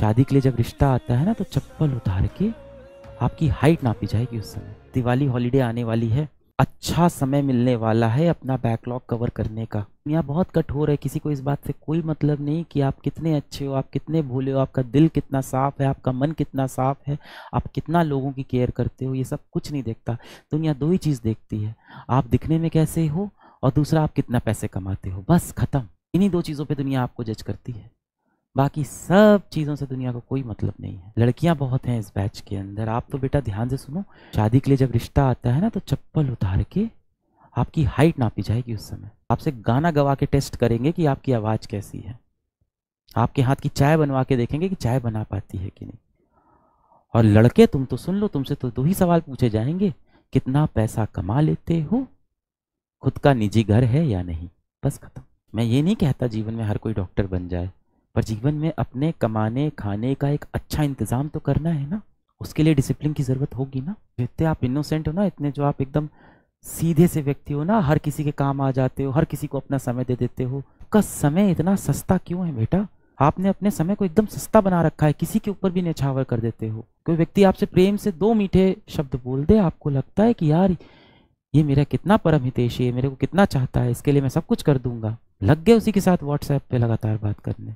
शादी के लिए जब रिश्ता आता है ना तो चप्पल उतार के आपकी हाइट नापी जाएगी उस समय दिवाली हॉलीडे आने वाली है अच्छा समय मिलने वाला है अपना बैकलॉग कवर करने का यहाँ बहुत कट हो रहा है किसी को इस बात से कोई मतलब नहीं कि आप कितने अच्छे हो आप कितने भोले हो आपका दिल कितना साफ़ है आपका मन कितना साफ़ है आप कितना लोगों की केयर करते हो ये सब कुछ नहीं देखता दुनिया दो ही चीज़ देखती है आप दिखने में कैसे हो और दूसरा आप कितना पैसे कमाते हो बस ख़त्म इन्हीं दो चीज़ों पर दुनिया आपको जज करती है बाकी सब चीज़ों से दुनिया को कोई मतलब नहीं है लड़कियां बहुत हैं इस बैच के अंदर आप तो बेटा ध्यान से सुनो शादी के लिए जब रिश्ता आता है ना तो चप्पल उतार के आपकी हाइट नापी जाएगी उस समय आपसे गाना गवा के टेस्ट करेंगे कि आपकी आवाज़ कैसी है आपके हाथ की चाय बनवा के देखेंगे कि चाय बना पाती है कि नहीं और लड़के तुम तो सुन लो तुमसे तो दो ही सवाल पूछे जाएंगे कितना पैसा कमा लेते हो खुद का निजी घर है या नहीं बस खत्म मैं ये नहीं कहता जीवन में हर कोई डॉक्टर बन जाए पर जीवन में अपने कमाने खाने का एक अच्छा इंतज़ाम तो करना है ना उसके लिए डिसिप्लिन की ज़रूरत होगी ना जितने आप इनोसेंट हो ना इतने जो आप एकदम सीधे से व्यक्ति हो ना हर किसी के काम आ जाते हो हर किसी को अपना समय दे देते हो का समय इतना सस्ता क्यों है बेटा आपने अपने समय को एकदम सस्ता बना रखा है किसी के ऊपर भी निछावर कर देते हो कोई व्यक्ति आपसे प्रेम से दो मीठे शब्द बोल दे आपको लगता है कि यार ये मेरा कितना परम हितेश है मेरे को कितना चाहता है इसके लिए मैं सब कुछ कर दूंगा लग गए उसी के साथ व्हाट्सएप पे लगातार बात करने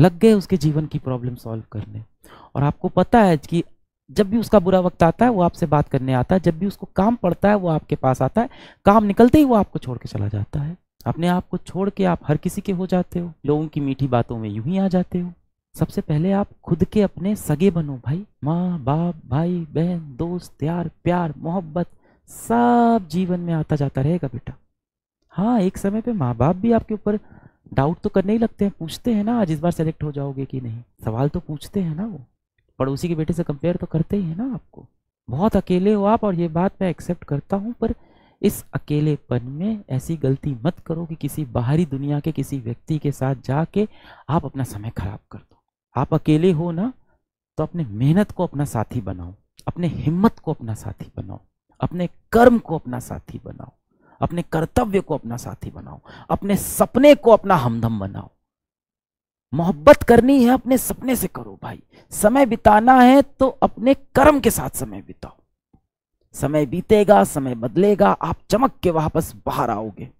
लग गए उसके जीवन की प्रॉब्लम सॉल्व करने और आपको पता है कि जब भी उसका बुरा वक्त आता है वो आपसे बात करने आता है जब भी उसको काम पड़ता है वो आपके पास आता है काम निकलते ही वो आपको छोड़ के चला जाता है अपने आप को छोड़ के आप हर किसी के हो जाते हो लोगों की मीठी बातों में यूं ही आ जाते हो सबसे पहले आप खुद के अपने सगे बनो भाई माँ बाप भाई बहन दोस्त यार प्यार मोहब्बत सब जीवन में आता जाता रहेगा बेटा हाँ एक समय पे माँ बाप भी आपके ऊपर डाउट तो करने ही लगते हैं पूछते हैं ना आज इस बार सेलेक्ट हो जाओगे कि नहीं सवाल तो पूछते हैं ना वो पड़ोसी के बेटे से कंपेयर तो करते ही है ना आपको बहुत अकेले हो आप और ये बात मैं एक्सेप्ट करता हूँ पर इस अकेलेपन में ऐसी गलती मत करो कि किसी बाहरी दुनिया के किसी व्यक्ति के साथ जाके आप अपना समय खराब कर दो आप अकेले हो ना तो अपने मेहनत को अपना साथी बनाओ अपने हिम्मत को अपना साथी बनाओ अपने कर्म को अपना साथी बनाओ अपने कर्तव्य को अपना साथी बनाओ अपने सपने को अपना हमदम बनाओ मोहब्बत करनी है अपने सपने से करो भाई समय बिताना है तो अपने कर्म के साथ समय बिताओ समय बीतेगा समय बदलेगा आप चमक के वापस बाहर आओगे